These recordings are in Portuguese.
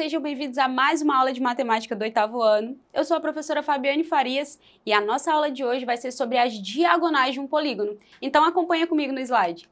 sejam bem-vindos a mais uma aula de matemática do oitavo ano. Eu sou a professora Fabiane Farias e a nossa aula de hoje vai ser sobre as diagonais de um polígono. Então acompanha comigo no slide.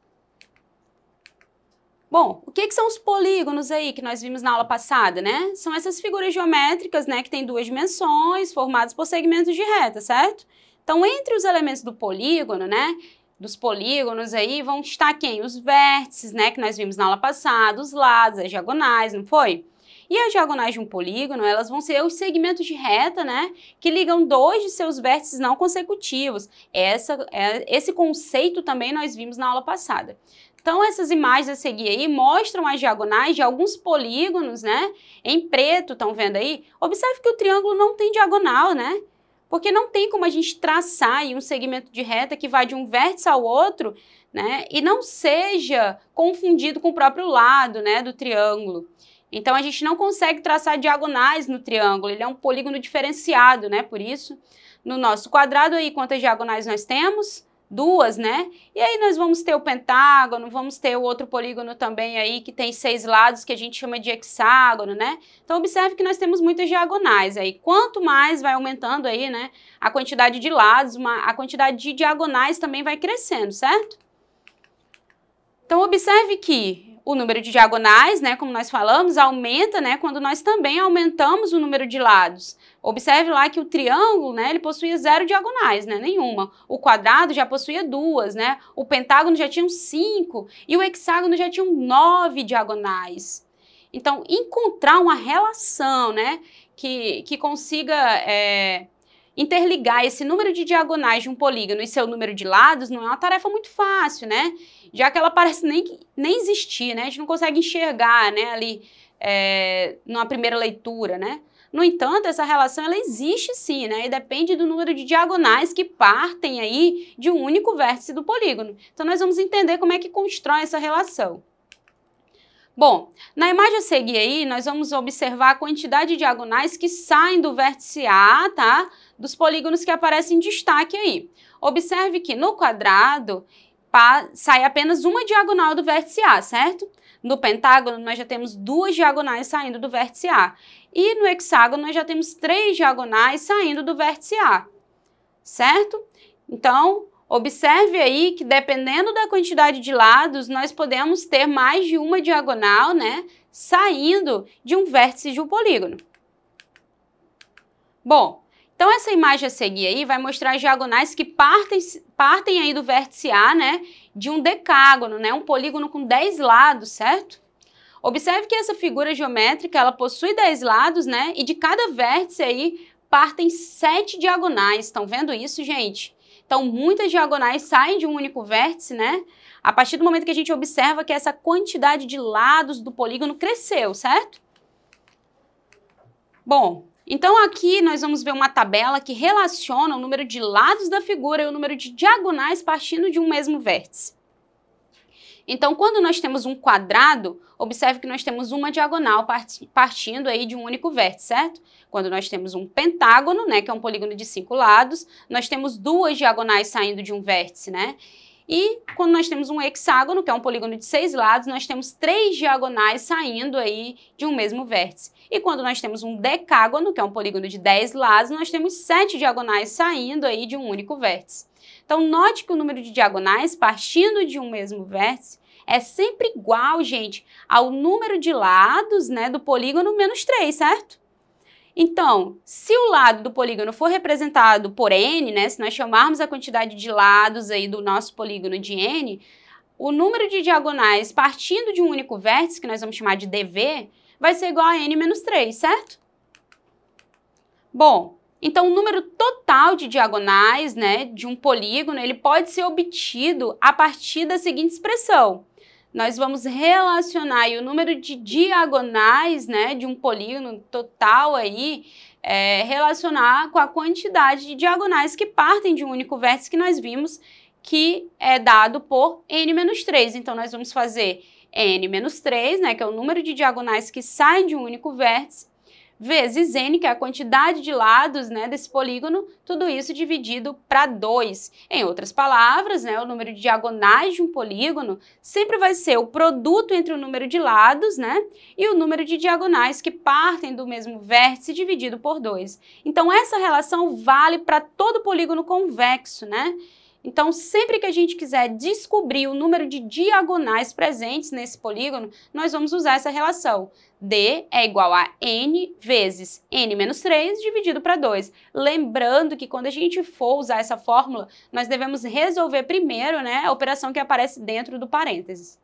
Bom, o que, que, são os polígonos aí que nós vimos na aula passada, né? São essas figuras geométricas, né, que têm duas dimensões, formadas por segmentos de reta, certo? Então, entre os elementos do polígono, né, dos polígonos aí vão estar quem? Os vértices, né, que nós vimos na aula passada, os lados, as diagonais, não foi? E as diagonais de um polígono, elas vão ser os segmentos de reta, né, que ligam dois de seus vértices não consecutivos. Essa, é, esse conceito também nós vimos na aula passada. Então, essas imagens a seguir aí mostram as diagonais de alguns polígonos, né? Em preto, estão vendo aí? Observe que o triângulo não tem diagonal, né? Porque não tem como a gente traçar um segmento de reta que vai de um vértice ao outro, né? E não seja confundido com o próprio lado, né, do triângulo. Então a gente não consegue traçar diagonais no triângulo, ele é um polígono diferenciado, né? Por isso, no nosso quadrado aí, quantas diagonais nós temos? Duas, né? E aí nós vamos ter o pentágono, vamos ter o outro polígono também aí que tem seis lados que a gente chama de hexágono, né? Então observe que nós temos muitas diagonais aí. Quanto mais vai aumentando aí, né, a quantidade de lados, uma, a quantidade de diagonais também vai crescendo, certo? Então observe que o número de diagonais, né, como nós falamos, aumenta, né, quando nós também aumentamos o número de lados. Observe lá que o triângulo, né, ele possuía zero diagonais, né, nenhuma. O quadrado já possuía duas, né, o pentágono já tinha cinco e o hexágono já tinha nove diagonais. Então, encontrar uma relação, né, que, que consiga... É, interligar esse número de diagonais de um polígono e seu número de lados não é uma tarefa muito fácil, né? já que ela parece nem, nem existir, né? A gente não consegue enxergar, né, ali é, numa primeira leitura, né? No entanto, essa relação ela existe sim, né? E depende do número de diagonais que partem aí de um único vértice do polígono. Então nós vamos entender como é que constrói essa relação. Bom, na imagem a seguir aí, nós vamos observar a quantidade de diagonais que saem do vértice A, tá? Dos polígonos que aparecem em destaque aí. Observe que no quadrado sai apenas uma diagonal do vértice A, certo? No pentágono, nós já temos duas diagonais saindo do vértice A. E no hexágono, nós já temos três diagonais saindo do vértice A, certo? Então, observe aí que dependendo da quantidade de lados, nós podemos ter mais de uma diagonal, né? Saindo de um vértice de um polígono. Bom, então, essa imagem a seguir aí vai mostrar as diagonais que partem, partem aí do vértice A, né, de um decágono, né, um polígono com 10 lados, certo? Observe que essa figura geométrica, ela possui 10 lados, né, e de cada vértice aí partem 7 diagonais. Estão vendo isso, gente? Então, muitas diagonais saem de um único vértice, né? A partir do momento que a gente observa que essa quantidade de lados do polígono cresceu, certo? Bom, então aqui nós vamos ver uma tabela que relaciona o número de lados da figura e o número de diagonais partindo de um mesmo vértice. Então, quando nós temos um quadrado, observe que nós temos uma diagonal partindo aí de um único vértice, certo? Quando nós temos um pentágono, né, que é um polígono de cinco lados, nós temos duas diagonais saindo de um vértice, né? E quando nós temos um hexágono, que é um polígono de seis lados, nós temos três diagonais saindo aí de um mesmo vértice. E quando nós temos um decágono, que é um polígono de dez lados, nós temos sete diagonais saindo aí de um único vértice. Então, note que o número de diagonais partindo de um mesmo vértice é sempre igual, gente, ao número de lados né, do polígono menos três, certo? Então, se o lado do polígono for representado por n, né, se nós chamarmos a quantidade de lados aí do nosso polígono de n, o número de diagonais partindo de um único vértice, que nós vamos chamar de dv, vai ser igual a n menos 3, certo? Bom, então o número total de diagonais né, de um polígono ele pode ser obtido a partir da seguinte expressão nós vamos relacionar o número de diagonais, né, de um polígono total aí, é, relacionar com a quantidade de diagonais que partem de um único vértice que nós vimos, que é dado por n-3. Então, nós vamos fazer n-3, né, que é o número de diagonais que saem de um único vértice, vezes n, que é a quantidade de lados né, desse polígono, tudo isso dividido para 2. Em outras palavras, né, o número de diagonais de um polígono sempre vai ser o produto entre o número de lados né, e o número de diagonais que partem do mesmo vértice dividido por 2. Então, essa relação vale para todo polígono convexo, né? Então, sempre que a gente quiser descobrir o número de diagonais presentes nesse polígono, nós vamos usar essa relação. D é igual a n vezes n menos 3 dividido para 2. Lembrando que quando a gente for usar essa fórmula, nós devemos resolver primeiro né, a operação que aparece dentro do parênteses.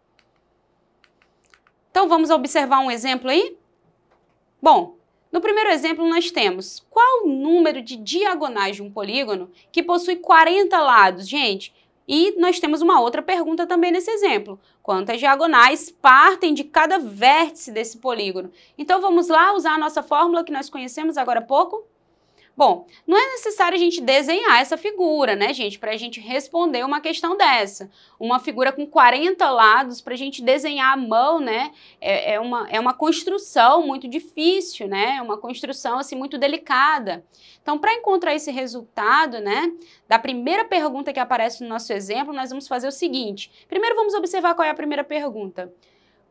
Então, vamos observar um exemplo aí? Bom, no primeiro exemplo, nós temos qual o número de diagonais de um polígono que possui 40 lados, gente? E nós temos uma outra pergunta também nesse exemplo. Quantas diagonais partem de cada vértice desse polígono? Então vamos lá usar a nossa fórmula que nós conhecemos agora há pouco? Bom, não é necessário a gente desenhar essa figura, né, gente, para a gente responder uma questão dessa. Uma figura com 40 lados, para a gente desenhar a mão, né, é, é, uma, é uma construção muito difícil, né, é uma construção, assim, muito delicada. Então, para encontrar esse resultado, né, da primeira pergunta que aparece no nosso exemplo, nós vamos fazer o seguinte. Primeiro, vamos observar qual é a primeira pergunta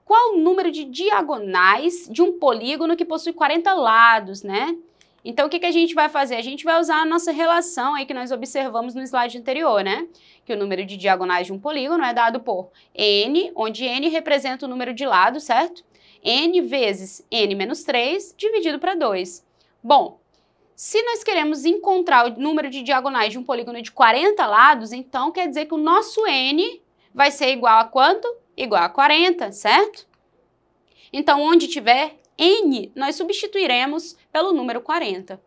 qual o número de diagonais de um polígono que possui 40 lados, né? Então, o que, que a gente vai fazer? A gente vai usar a nossa relação aí que nós observamos no slide anterior, né? Que o número de diagonais de um polígono é dado por n, onde n representa o número de lados, certo? n vezes n menos 3 dividido para 2. Bom, se nós queremos encontrar o número de diagonais de um polígono de 40 lados, então quer dizer que o nosso n vai ser igual a quanto? Igual a 40, certo? Então, onde tiver n, nós substituiremos pelo número 40.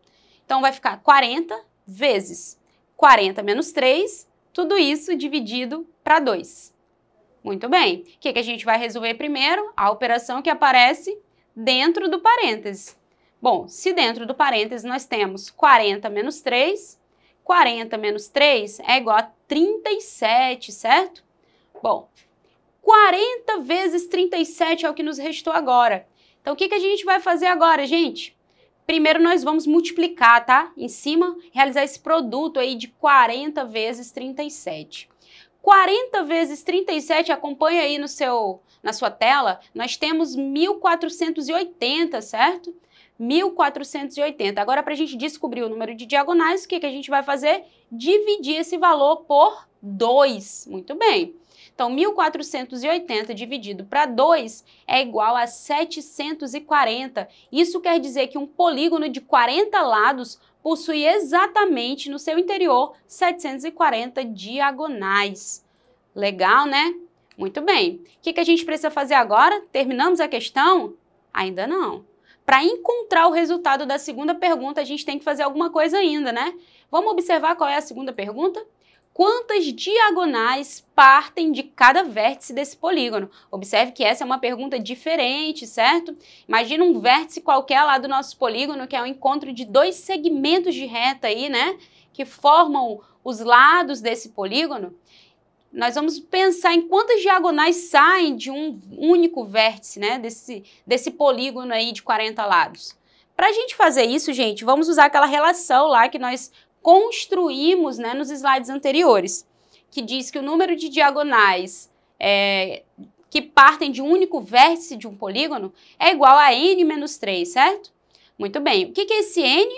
Então vai ficar 40 vezes 40 menos 3, tudo isso dividido para 2. Muito bem. O que, que a gente vai resolver primeiro? A operação que aparece dentro do parênteses. Bom, se dentro do parênteses nós temos 40 menos 3, 40 menos 3 é igual a 37, certo? Bom, 40 vezes 37 é o que nos restou agora. Então, o que, que a gente vai fazer agora, gente? Primeiro nós vamos multiplicar, tá? Em cima, realizar esse produto aí de 40 vezes 37. 40 vezes 37, acompanha aí no seu, na sua tela, nós temos 1480, certo? 1480. Agora, para a gente descobrir o número de diagonais, o que, que a gente vai fazer? Dividir esse valor por 2. Muito bem. Então, 1480 dividido para 2 é igual a 740. Isso quer dizer que um polígono de 40 lados possui exatamente no seu interior 740 diagonais. Legal, né? Muito bem. O que, que a gente precisa fazer agora? Terminamos a questão? Ainda não. Para encontrar o resultado da segunda pergunta, a gente tem que fazer alguma coisa ainda, né? Vamos observar qual é a segunda pergunta? quantas diagonais partem de cada vértice desse polígono? Observe que essa é uma pergunta diferente, certo? Imagina um vértice qualquer lá do nosso polígono, que é o um encontro de dois segmentos de reta aí, né? Que formam os lados desse polígono. Nós vamos pensar em quantas diagonais saem de um único vértice, né? Desse, desse polígono aí de 40 lados. Para a gente fazer isso, gente, vamos usar aquela relação lá que nós construímos né, nos slides anteriores, que diz que o número de diagonais é, que partem de um único vértice de um polígono é igual a n menos 3, certo? Muito bem, o que, que é esse n?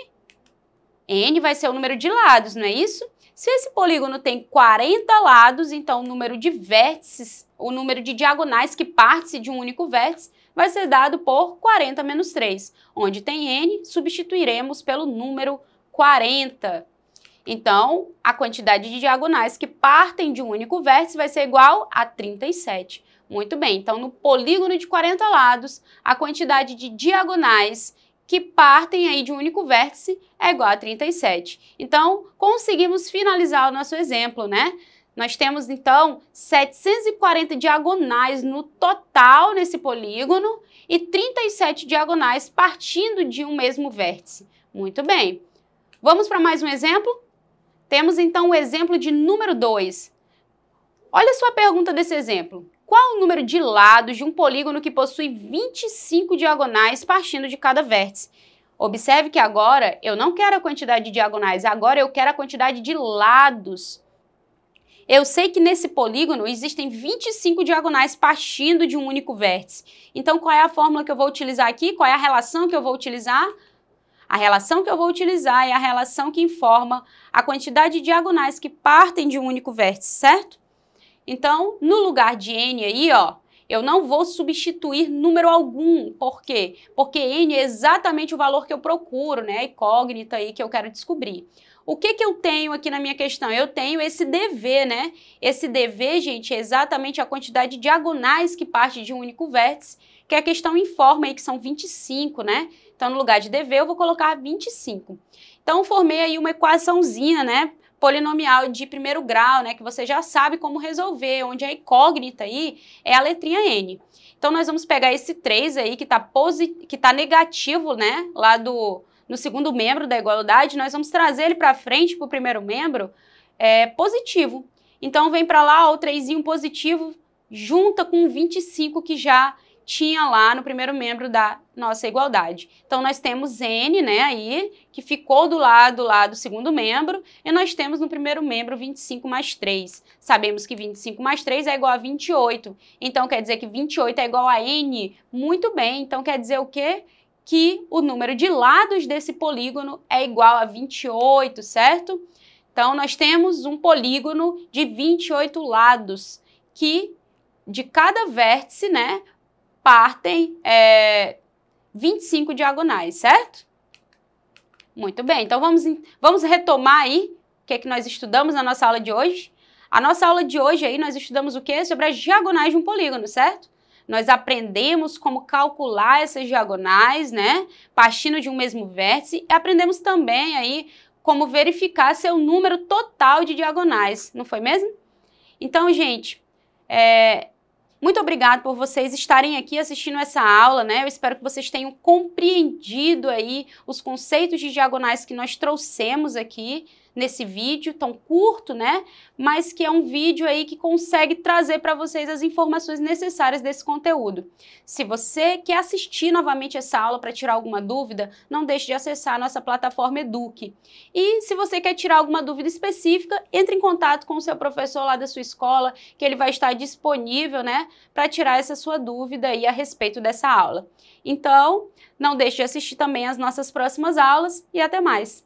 n vai ser o número de lados, não é isso? Se esse polígono tem 40 lados, então o número de vértices, o número de diagonais que parte de um único vértice vai ser dado por 40 menos 3. Onde tem n, substituiremos pelo número 40. Então, a quantidade de diagonais que partem de um único vértice vai ser igual a 37. Muito bem, então no polígono de 40 lados, a quantidade de diagonais que partem aí de um único vértice é igual a 37. Então, conseguimos finalizar o nosso exemplo, né? Nós temos, então, 740 diagonais no total nesse polígono e 37 diagonais partindo de um mesmo vértice. Muito bem. Vamos para mais um exemplo? Temos então o exemplo de número 2. Olha só a pergunta desse exemplo. Qual o número de lados de um polígono que possui 25 diagonais partindo de cada vértice? Observe que agora eu não quero a quantidade de diagonais, agora eu quero a quantidade de lados. Eu sei que nesse polígono existem 25 diagonais partindo de um único vértice. Então, qual é a fórmula que eu vou utilizar aqui? Qual é a relação que eu vou utilizar? A relação que eu vou utilizar é a relação que informa a quantidade de diagonais que partem de um único vértice, certo? Então, no lugar de n aí, ó, eu não vou substituir número algum. Por quê? Porque n é exatamente o valor que eu procuro, né? Incógnita aí que eu quero descobrir. O que, que eu tenho aqui na minha questão? Eu tenho esse DV, né? Esse DV, gente, é exatamente a quantidade de diagonais que parte de um único vértice, que é a questão informa aí que são 25, né? Então, no lugar de dever, eu vou colocar 25. Então, formei aí uma equaçãozinha, né? Polinomial de primeiro grau, né? Que você já sabe como resolver, onde a incógnita aí é a letrinha N. Então, nós vamos pegar esse 3 aí, que tá, que tá negativo, né? Lá do, no segundo membro da igualdade, nós vamos trazer ele para frente, para o primeiro membro, é, positivo. Então, vem para lá ó, o 3 positivo, junta com 25 que já tinha lá no primeiro membro da nossa igualdade. Então nós temos N, né, aí, que ficou do lado lá do segundo membro, e nós temos no primeiro membro 25 mais 3. Sabemos que 25 mais 3 é igual a 28. Então quer dizer que 28 é igual a N? Muito bem. Então quer dizer o quê? Que o número de lados desse polígono é igual a 28, certo? Então nós temos um polígono de 28 lados que de cada vértice, né, partem é, 25 diagonais, certo? Muito bem, então vamos, vamos retomar aí o que é que nós estudamos na nossa aula de hoje. A nossa aula de hoje aí nós estudamos o quê? Sobre as diagonais de um polígono, certo? Nós aprendemos como calcular essas diagonais, né? Partindo de um mesmo vértice. E aprendemos também aí como verificar seu número total de diagonais, não foi mesmo? Então, gente, é, muito obrigado por vocês estarem aqui assistindo essa aula, né? Eu espero que vocês tenham compreendido aí os conceitos de diagonais que nós trouxemos aqui nesse vídeo tão curto, né? Mas que é um vídeo aí que consegue trazer para vocês as informações necessárias desse conteúdo. Se você quer assistir novamente essa aula para tirar alguma dúvida, não deixe de acessar a nossa plataforma Eduque. E se você quer tirar alguma dúvida específica, entre em contato com o seu professor lá da sua escola, que ele vai estar disponível, né, para tirar essa sua dúvida aí a respeito dessa aula. Então, não deixe de assistir também as nossas próximas aulas e até mais!